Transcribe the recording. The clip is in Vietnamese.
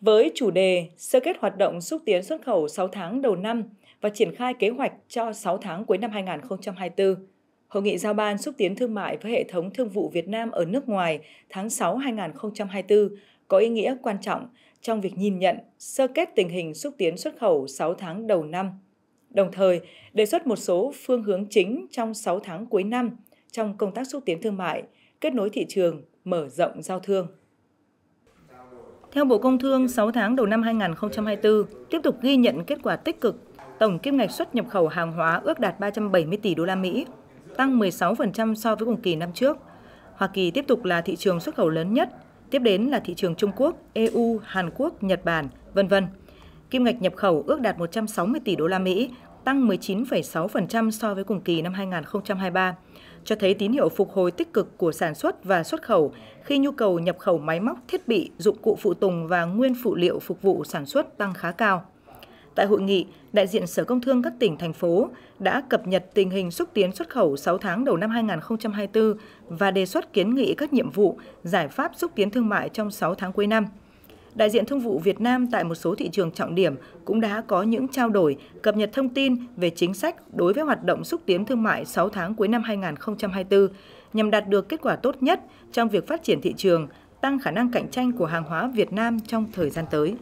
với chủ đề sơ kết hoạt động xúc tiến xuất khẩu 6 tháng đầu năm và triển khai kế hoạch cho 6 tháng cuối năm 2024. Hội nghị giao ban xúc tiến thương mại với hệ thống thương vụ Việt Nam ở nước ngoài tháng 6 2024 có ý nghĩa quan trọng trong việc nhìn nhận, sơ kết tình hình xúc tiến xuất khẩu 6 tháng đầu năm. Đồng thời, đề xuất một số phương hướng chính trong 6 tháng cuối năm trong công tác xúc tiến thương mại, kết nối thị trường, mở rộng giao thương. Theo Bộ Công Thương, 6 tháng đầu năm 2024 tiếp tục ghi nhận kết quả tích cực. Tổng kim ngạch xuất nhập khẩu hàng hóa ước đạt 370 tỷ đô la Mỹ, tăng 16% so với cùng kỳ năm trước. Hoa Kỳ tiếp tục là thị trường xuất khẩu lớn nhất, tiếp đến là thị trường Trung Quốc, EU, Hàn Quốc, Nhật Bản, vân vân. Kim ngạch nhập khẩu ước đạt 160 tỷ đô la Mỹ, tăng 19,6% so với cùng kỳ năm 2023, cho thấy tín hiệu phục hồi tích cực của sản xuất và xuất khẩu khi nhu cầu nhập khẩu máy móc, thiết bị, dụng cụ phụ tùng và nguyên phụ liệu phục vụ sản xuất tăng khá cao. Tại hội nghị, đại diện Sở Công Thương các tỉnh, thành phố đã cập nhật tình hình xúc tiến xuất khẩu 6 tháng đầu năm 2024 và đề xuất kiến nghị các nhiệm vụ, giải pháp xúc tiến thương mại trong 6 tháng cuối năm – đại diện Thương vụ Việt Nam tại một số thị trường trọng điểm cũng đã có những trao đổi, cập nhật thông tin về chính sách đối với hoạt động xúc tiến thương mại 6 tháng cuối năm 2024 nhằm đạt được kết quả tốt nhất trong việc phát triển thị trường, tăng khả năng cạnh tranh của hàng hóa Việt Nam trong thời gian tới.